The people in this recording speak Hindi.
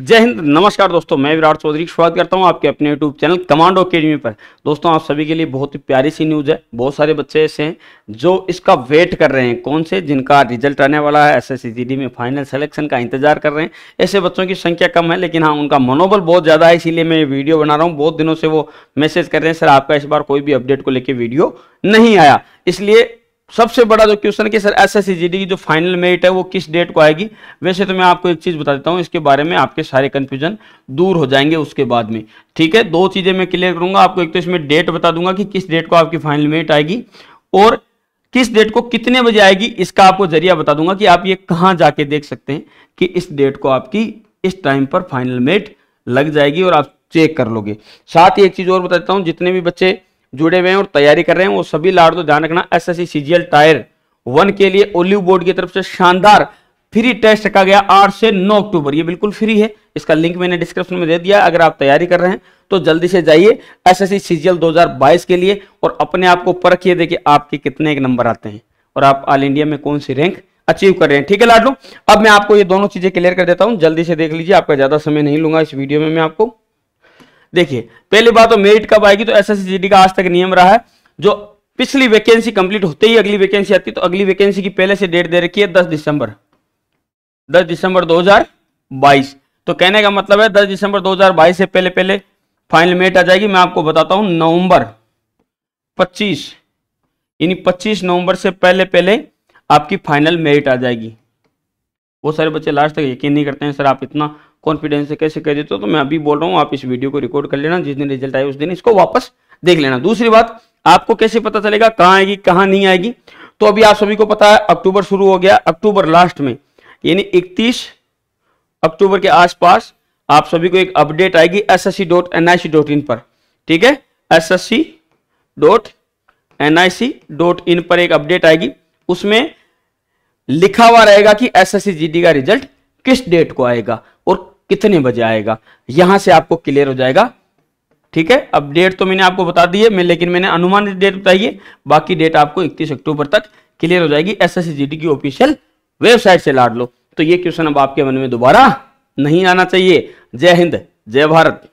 जय हिंद नमस्कार दोस्तों मैं विराट चौधरी स्वागत करता हूं आपके अपने यूट्यूब चैनल कमांडो अकेडमी पर दोस्तों आप सभी के लिए बहुत ही प्यारी सी न्यूज़ है बहुत सारे बच्चे ऐसे हैं जो इसका वेट कर रहे हैं कौन से जिनका रिजल्ट आने वाला है एस एस में फाइनल सेलेक्शन का इंतजार कर रहे हैं ऐसे बच्चों की संख्या कम है लेकिन हाँ उनका मनोबल बहुत ज़्यादा है इसीलिए मैं वीडियो बना रहा हूँ बहुत दिनों से वो मैसेज कर रहे हैं सर आपका इस बार कोई भी अपडेट को लेकर वीडियो नहीं आया इसलिए सबसे बड़ा जो क्वेश्चन कि सर एस एस की जो फाइनल मेरिट है वो किस डेट को आएगी वैसे तो मैं आपको एक चीज़ बता देता हूँ इसके बारे में आपके सारे कंफ्यूजन दूर हो जाएंगे उसके बाद में ठीक है दो चीज़ें मैं क्लियर करूंगा आपको एक तो इसमें डेट बता दूंगा कि किस डेट को आपकी फाइनल मेरिट आएगी और किस डेट को कितने बजे आएगी इसका आपको जरिया बता दूंगा कि आप ये कहाँ जाके देख सकते हैं कि इस डेट को आपकी इस टाइम पर फाइनल मेट लग जाएगी और आप चेक कर लोगे साथ ही एक चीज़ और बता देता हूँ जितने भी बच्चे जुड़े हुए हैं और तैयारी कर रहे हैं वो सभी लाड़ो तो ध्यान रखना S S C tier one के लिए ओलिव बोर्ड की तरफ से शानदार फ्री टेस्ट रखा गया आठ से नौ अक्टूबर ये बिल्कुल फ्री है इसका लिंक मैंने डिस्क्रिप्शन में दे दिया अगर आप तैयारी कर रहे हैं तो जल्दी से जाइए एस एस सी दो हजार बाईस के लिए और अपने आप को परखिए देखिए आपके कितने एक नंबर आते हैं और आप ऑल इंडिया में कौन सी रैंक अचीव कर रहे हैं ठीक है लाडलू अब मैं आपको ये दोनों चीजें क्लियर कर देता हूँ जल्दी से देख लीजिए आपका ज्यादा समय नहीं लूंगा इस वीडियो में मैं आपको देखिए पहली बात तो मेरिट कब आएगी तो एस एस का आज तक नियम रहा है जो पिछली वैकेंसी कंप्लीट होते ही अगली वैकेंसी आती है तो अगली वैकेंसी की पहले से डेट दे रखी है दस दिसंबर दस दिसंबर दो तो कहने का मतलब है दस दिसंबर 2022 से पहले पहले फाइनल मेट आ जाएगी मैं आपको बताता हूं नवंबर 25 यानी 25 नवंबर से पहले पहले आपकी फाइनल मेरिट आ जाएगी वो सारे बच्चे लास्ट तक यकीन नहीं करते हैं सर आप इतना कॉन्फिडेंस से कैसे कह देते हो तो मैं अभी बोल रहा हूँ आप इस वीडियो को रिकॉर्ड कर लेना जिस दिन रिजल्ट आए उस दिन इसको वापस देख लेना दूसरी बात आपको कैसे पता चलेगा कहाँ आएगी कहाँ नहीं आएगी तो अभी आप सभी को पता है अक्टूबर शुरू हो गया अक्टूबर लास्ट में यानी इकतीस अक्टूबर के आसपास आप सभी को एक अपडेट आएगी S S C dot N I C dot in पर ठीक है S S C dot N I C dot in पर एक अपडेट आएगी उसमें लिखा हुआ रहेगा कि S S C G D का रिजल्ट किस डेट को आएगा और कितने बजे आएगा यहां से आपको क्लियर हो जाएगा ठीक है अब डेट तो मैंने आपको बता दी है मैं लेकिन मैंने अनुमानित डेट बताई है बाकी डेट आपको इकतीस अक्टूबर तक क्लियर हो जाएगी एस एस की ऑफिशियल वेबसाइट से लाड लो तो ये क्वेश्चन अब आपके मन में दोबारा नहीं आना चाहिए जय हिंद जय भारत